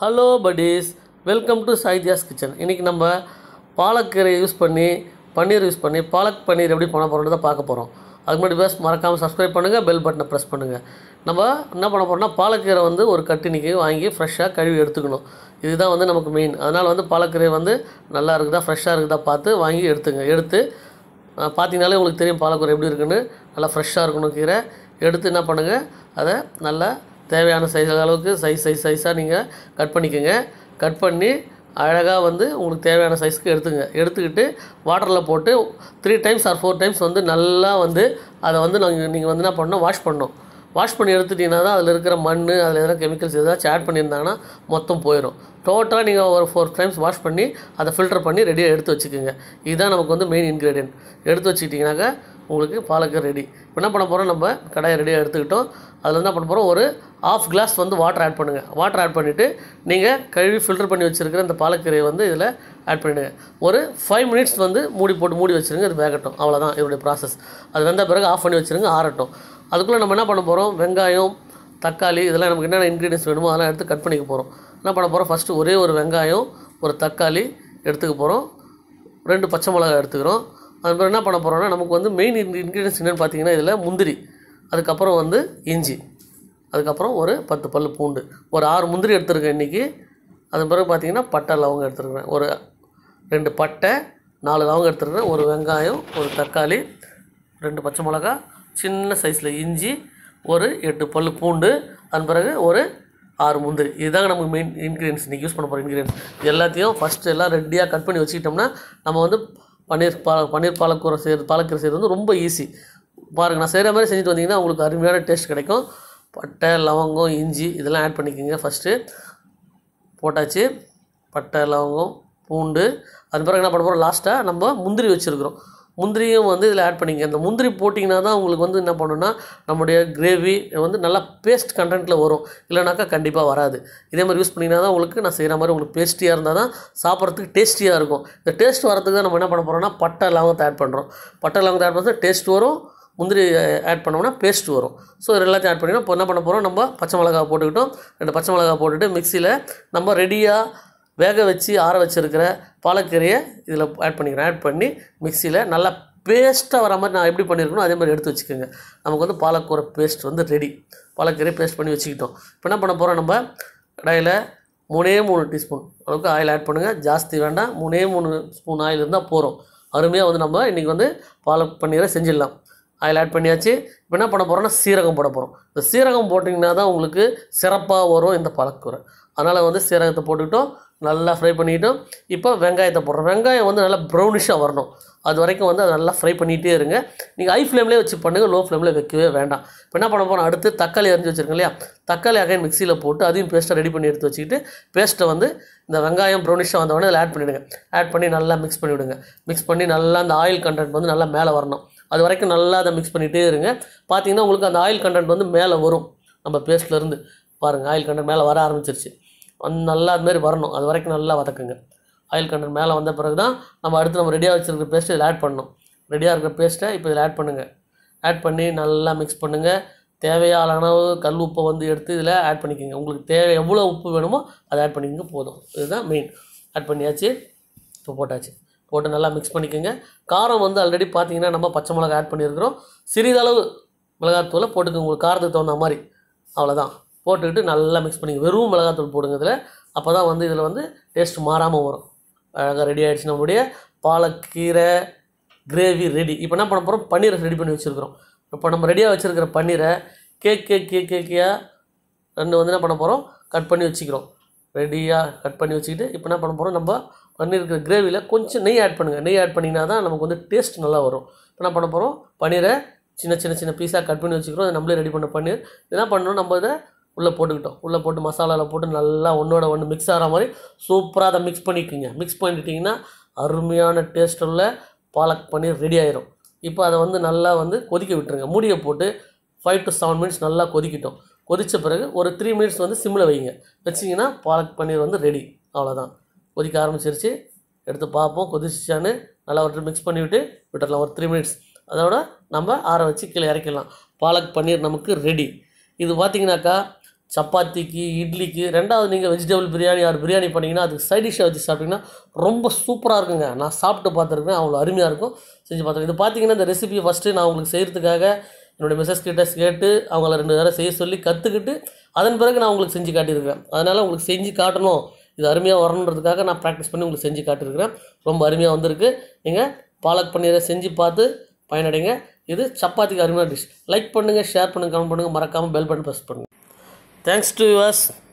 hello buddies welcome to சாய்தியாஸ் kitchen இன்றைக்கி நம்ம பாலக்கீரை யூஸ் பண்ணி பன்னீர் யூஸ் பண்ணி பாலக் பன்னீர் எப்படி பண்ண போகிறோன்றதை பார்க்க போகிறோம் அதுக்கு முன்னாடி பேஸ் மறக்காமல் சப்ஸ்கிரைப் பண்ணுங்கள் பெல் பட்டனை ப்ரெஸ் பண்ணுங்கள் நம்ம என்ன பண்ண போகிறோம்னா பாலக்கீரை வந்து ஒரு கட்டினிக்கு வாங்கி ஃப்ரெஷ்ஷாக கழுவி எடுத்துக்கணும் இதுதான் வந்து நமக்கு மெயின் அதனால் வந்து பாலக்கீரை வந்து நல்லா இருக்குதா ஃப்ரெஷ்ஷாக இருக்குதா பார்த்து வாங்கி எடுத்துங்க எடுத்து பார்த்தீங்கனாலே உங்களுக்கு தெரியும் பாலக்கீரை எப்படி இருக்குன்னு நல்லா ஃப்ரெஷ்ஷாக இருக்கணும் கீரை எடுத்து என்ன பண்ணுங்கள் அதை நல்லா தேவையான சைஸ் அளவுக்கு சைஸ் சைஸ் சைஸாக நீங்கள் கட் பண்ணிக்கோங்க கட் பண்ணி அழகாக வந்து உங்களுக்கு தேவையான சைஸ்க்கு எடுத்துங்க எடுத்துக்கிட்டு வாட்டரில் போட்டு three times or four times வந்து நல்லா வந்து அதை வந்து நாங்கள் நீங்கள் வந்து என்ன பண்ணோம் வாஷ் பண்ணோம் வாஷ் பண்ணி எடுத்துட்டிங்கன்னா தான் அதில் இருக்கிற மண் அதில் எதனா கெமிக்கல்ஸ் எதாவது ஆட் பண்ணியிருந்தாங்கன்னா மொத்தம் போயிடும் டோட்டலாக நீங்கள் ஒரு ஃபோர் டைம்ஸ் வாஷ் பண்ணி அதை ஃபில்டர் பண்ணி ரெடியாக எடுத்து வச்சுக்கோங்க இதுதான் நமக்கு வந்து மெயின் இன்க்ரீடியன்ட் எடுத்து வச்சுக்கிட்டிங்கனாக்கா உங்களுக்கு பாலக்கு ரெடி இப்போ என்ன பண்ண போகிறோம் நம்ம கடாயை ரெடியாக எடுத்துக்கிட்டோம் அதில் என்ன பண்ண போகிறோம் ஒரு ஆஃப் கிளாஸ் வந்து வாட்டர் ஆட் பண்ணுங்கள் வாட்டர் ஆட் பண்ணிவிட்டு நீங்கள் கழுவி ஃபில்டர் பண்ணி வச்சுருக்கிற இந்த பாலக்கீரையை வந்து இதில் ஆட் பண்ணிவிடுங்க ஒரு ஃபைவ் மினிட்ஸ் வந்து மூடி போட்டு மூடி வச்சுருங்க இது வேகட்டும் அவ்வளோதான் இதோடைய ப்ராசஸ் அது வந்த பிறகு ஆஃப் பண்ணி வச்சுருங்க ஆறட்டும் அதுக்குள்ளே நம்ம என்ன பண்ண போகிறோம் வெங்காயம் தக்காளி இதெல்லாம் நமக்கு என்னென்ன இன்க்ரீடியன்ஸ் வேணுமோ அதெல்லாம் எடுத்து கட் பண்ணிக்க போகிறோம் என்ன பண்ண போகிறோம் ஃபஸ்ட்டு ஒரே ஒரு வெங்காயம் ஒரு தக்காளி எடுத்துக்க போகிறோம் ரெண்டு பச்சை மிளகாய் எடுத்துக்கிறோம் அதுக்கப்புறம் என்ன பண்ண போகிறோம்னா நமக்கு வந்து மெயின் இன்க்ரீடியன்ஸ் என்னென்னு பார்த்தீங்கன்னா இதில் முந்திரி அதுக்கப்புறம் வந்து இஞ்சி அதுக்கப்புறம் ஒரு பத்து பல் பூண்டு ஒரு ஆறு முந்திரி எடுத்துருக்கேன் இன்றைக்கி அதன் பிறகு பார்த்திங்கன்னா பட்டை லவங்க எடுத்துருக்குறேன் ஒரு ரெண்டு பட்டை நாலு லவங்க எடுத்துருக்கிறேன் ஒரு வெங்காயம் ஒரு தக்காளி ரெண்டு பச்சை மிளகா சின்ன சைஸில் இஞ்சி ஒரு எட்டு பல் பூண்டு அதன் பிறகு ஒரு ஆறு முந்திரி இதுதாங்க நமக்கு மெயின் இன்க்ரீடியன்ஸ் இன்றைக்கி யூஸ் பண்ண போகிற இன்க்ரீடியன்ஸ் எல்லாத்தையும் ஃபஸ்ட்டு எல்லாம் ரெடியாக கட் பண்ணி வச்சுக்கிட்டோம்னா நம்ம வந்து பன்னீர் பால பன்னீர் பாலக்கூரை செய்கிறது பாலக்கீரை செய்கிறது வந்து ரொம்ப ஈஸி பாருங்கள் நான் செய்கிற மாதிரி செஞ்சுட்டு வந்தீங்கன்னா உங்களுக்கு அருமையான டேஸ்ட் கிடைக்கும் பட்டை லவங்கம் இஞ்சி இதெல்லாம் ஆட் பண்ணிக்கோங்க ஃபஸ்ட்டு போட்டாச்சு பட்டை லவங்கம் பூண்டு அது பிறகு என்ன பண்ண போகிறோம் லாஸ்ட்டாக நம்ம முந்திரி வச்சுருக்குறோம் முந்திரியும் வந்து இதில் ஆட் பண்ணிங்க அந்த முந்திரி போட்டிங்கன்னா தான் உங்களுக்கு வந்து என்ன பண்ணுன்னா நம்முடைய கிரேவி வந்து நல்லா பேஸ்ட் கண்டென்ட்டில் வரும் இல்லைனாக்கா கண்டிப்பாக வராது இதே மாதிரி யூஸ் பண்ணிங்கன்னா தான் உங்களுக்கு நான் செய்கிற மாதிரி உங்களுக்கு பேஸ்டியாக இருந்தால் தான் சாப்பிட்றதுக்கு டேஸ்டியாக இருக்கும் இந்த டேஸ்ட் வரதுக்கு தான் நம்ம என்ன பண்ண போகிறோம்னா பட்டை லவங்கத்தை ஆட் பண்ணுறோம் பட்டை லவங்கத்தை ஆட் பண்ணால் டேஸ்ட் வரும் முந்திரி ஆட் பண்ணோம்னா பேஸ்ட் வரும் ஸோ இது எல்லாத்தையும் ஆட் பண்ணிங்கன்னா இப்போ என்ன பண்ண போகிறோம் நம்ம பச்சை மிளகா போட்டுக்கிட்டோம் ரெண்டு பச்சை மிளகா போட்டுட்டு மிக்சியில் நம்ம ரெடியாக வேக வச்சு ஆற வச்சுருக்கிற பாலக்கீரையை இதில் ஆட் பண்ணிக்கிறேன் ஆட் பண்ணி மிக்சியில் நல்லா பேஸ்ட்டாக வர மாதிரி நான் எப்படி பண்ணியிருக்கணும் அதே மாதிரி எடுத்து வச்சுக்கோங்க நமக்கு வந்து பாலக்கூரை பேஸ்ட் வந்து ரெடி பாலக்கீரை பேஸ்ட் பண்ணி வச்சுக்கிட்டோம் இப்போ என்ன பண்ண போகிறோம் நம்ம கடையில் மூணே மூணு டீஸ்பூன் அளவுக்கு ஆயில் ஆட் பண்ணுங்கள் ஜாஸ்தி வேண்டாம் மூணே மூணு ஸ்பூன் ஆயில் இருந்தால் போகிறோம் அருமையாக வந்து நம்ம இன்றைக்கி வந்து பாலக் பன்னீரை செஞ்சிடலாம் ஆயில் ஆட் பண்ணியாச்சு இப்போ என்ன பண்ண போகிறோன்னா சீரகம் போட போகிறோம் இந்த சீரகம் போட்டிங்கன்னா தான் உங்களுக்கு சிறப்பாக வரும் இந்த பாலக்கூரை அதனால் வந்து சீரகத்தை போட்டுக்கிட்டோம் நல்லா ஃப்ரை பண்ணிக்கிட்டோம் இப்போ வெங்காயத்தை போடுறோம் வெங்காயம் வந்து நல்லா ப்ரௌனிஷாக வரணும் அது வரைக்கும் வந்து அதை நல்லா ஃப்ரை பண்ணிகிட்டே இருங்க நீங்கள் ஹை ஃப்ளேம்லேயே வச்சு பண்ணுங்கள் லோ ஃப்ளேமில் வைக்கவே வேண்டாம் இப்போ என்ன பண்ண போனால் அடுத்து தக்காளி அரிஞ்சு வச்சுருக்கோம் இல்லையா தக்காளி அகைன் மிக்சியில் போட்டு அதையும் பேஸ்ட்டை ரெடி பண்ணி எடுத்து வச்சுக்கிட்டு பேஸ்ட்டை வந்து இந்த வெங்காயம் ப்ரௌனிஷாக வந்தவொடனே அதில் ஆட் பண்ணிவிடுங்க ஆட் பண்ணி நல்லா மிக்ஸ் பண்ணிவிடுங்க மிக்ஸ் பண்ணி நல்லா அந்த ஆயில் கண்டென்ட் வந்து நல்லா மேலே வரணும் அது வரைக்கும் நல்லா அதை மிக்ஸ் பண்ணிகிட்டே இருங்க பார்த்தீங்கன்னா உங்களுக்கு அந்த ஆயில் கண்டென்ட் வந்து மேலே வரும் நம்ம பேஸ்ட்லேருந்து பாருங்கள் ஆயில் கண்டென்ட் மேலே வர ஆரம்பிச்சிருச்சு நல்லா அதுமாரி வரணும் அது வரைக்கும் நல்லா வதக்குங்க ஆயில் கண்டர் மேலே வந்த பிறகு தான் நம்ம அடுத்து நம்ம ரெடியாக வச்சுருக்க பேஸ்ட்டு இதில் ஆட் பண்ணணும் ரெடியாக இருக்கிற பேஸ்ட்டை இப்போ இதில் ஆட் பண்ணுங்கள் ஆட் பண்ணி நல்லா மிக்ஸ் பண்ணுங்கள் தேவையான அளவு கல் உப்பை வந்து எடுத்து இதில் ஆட் பண்ணிக்கோங்க உங்களுக்கு தேவை எவ்வளோ உப்பு வேணுமோ அதை ஆட் பண்ணிக்கோங்க போதும் இதுதான் மெயின் ஆட் பண்ணியாச்சு இப்போ போட்டாச்சு போட்டு நல்லா மிக்ஸ் பண்ணிக்கோங்க காரம் வந்து ஆல்ரெடி பார்த்தீங்கன்னா நம்ம பச்சை மிளகா ஆட் பண்ணியிருக்கிறோம் சிறிதளவு மிளகாத்தூளை போட்டுக்கோங்க உங்களுக்கு காரத்துக்கு தகுந்த மாதிரி அவ்வளோதான் போட்டுக்கிட்டு நல்லா மிக்ஸ் பண்ணி வெறும் மிளகாத்தூள் போடுங்க இதில் அப்போ தான் வந்து இதில் வந்து டேஸ்ட் மாறாமல் வரும் அழகாக ரெடி ஆகிடுச்சு நம்மளுடைய பாலக்கீரை கிரேவி ரெடி இப்போ என்ன பண்ண போகிறோம் பன்னீரை ரெடி பண்ணி வச்சுருக்கிறோம் இப்போ நம்ம ரெடியாக வச்சுருக்கிற பன்னீரை கேக் கேக் கேக் கேக்கியாக ரெண்டு வந்து என்ன பண்ண போகிறோம் கட் பண்ணி வச்சுக்கிறோம் ரெடியாக கட் பண்ணி வச்சுக்கிட்டு இப்போ என்ன பண்ண போகிறோம் நம்ம பன்னீருக்கிற கிரேவியில் கொஞ்சம் நெய் ஆட் பண்ணுங்கள் நெய் ஆட் பண்ணிங்கன்னா தான் நமக்கு வந்து டேஸ்ட் நல்லா வரும் இப்போ என்ன பண்ண போகிறோம் பன்னீரை சின்ன சின்ன சின்ன பீஸாக கட் பண்ணி வச்சுக்கிறோம் அதை நம்மளே ரெடி பண்ண பன்னீர் இதெல்லாம் பண்ணணும் நம்ம இதை உள்ளே போட்டுக்கிட்டோம் உள்ளே போட்டு மசாலாவில் போட்டு நல்லா ஒன்றோட ஒன்று மிக்ஸ் ஆகிற மாதிரி சூப்பராக அதை மிக்ஸ் பண்ணிக்கோங்க மிக்ஸ் பண்ணிட்டிங்கன்னா அருமையான டேஸ்ட் உள்ள பாலக் பன்னீர் ரெடி ஆயிரும் இப்போ அதை வந்து நல்லா வந்து கொதிக்க விட்டுருங்க மூடியை போட்டு ஃபைவ் டு செவன் மினிட்ஸ் நல்லா கொதிக்கிட்டோம் கொதித்த பிறகு ஒரு த்ரீ மினிட்ஸ் வந்து சிம்மில் வைங்க வச்சிங்கன்னா பாலக் பன்னீர் வந்து ரெடி அவ்வளோதான் கொதிக்க ஆரம்பிச்சிருச்சு எடுத்து பார்ப்போம் கொதிச்சிச்சான்னு நல்லா ஒரு மிக்ஸ் பண்ணிவிட்டு விட்டுடலாம் ஒரு த்ரீ மினிட்ஸ் அதோட நம்ம ஆற வச்சு கீழே இறக்கிடலாம் பாலக் பன்னீர் நமக்கு ரெடி இது பார்த்திங்கனாக்கா சப்பாத்திக்கு இட்லிக்கு ரெண்டாவது நீங்கள் வெஜிடபிள் பிரியாணி யார் பிரியாணி பண்ணிங்கன்னா அதுக்கு சைட் டிஷ்ஷாக வச்சு சாப்பிட்டிங்கன்னா ரொம்ப சூப்பராக இருக்குங்க நான் சாப்பிட்டு பார்த்துருக்கேன் அவ்வளோ அருமையாக இருக்கும் செஞ்சு பார்த்துருக்கேன் இது பார்த்தீங்கன்னா இந்த ரெசிபியை ஃபஸ்ட்டு நான் உங்களுக்கு செய்கிறதுக்காக என்னுடைய மிஸ்ஸஸ் கிட்டே கேட்டு அவங்கள ரெண்டு தடவை செய்ய சொல்லி கற்றுக்கிட்டு அதன் பிறகு நான் உங்களுக்கு செஞ்சு காட்டியிருக்கிறேன் அதனால் உங்களுக்கு செஞ்சு காட்டணும் இது அருமையாக வரணுன்றதுக்காக நான் ப்ராக்டிஸ் பண்ணி உங்களுக்கு செஞ்சு காட்டியிருக்கிறேன் ரொம்ப அருமையாக வந்திருக்கு நீங்கள் பாலக் பன்னீரை செஞ்சு பார்த்து பயனடைங்க இது சப்பாத்திக்கு அருமையான டிஷ் லைக் பண்ணுங்கள் ஷேர் பண்ணுங்கள் கமெண்ட் பண்ணுங்கள் மறக்காமல் பெல் பட்டன் ப்ரெஸ் பண்ணுங்கள் thanks to us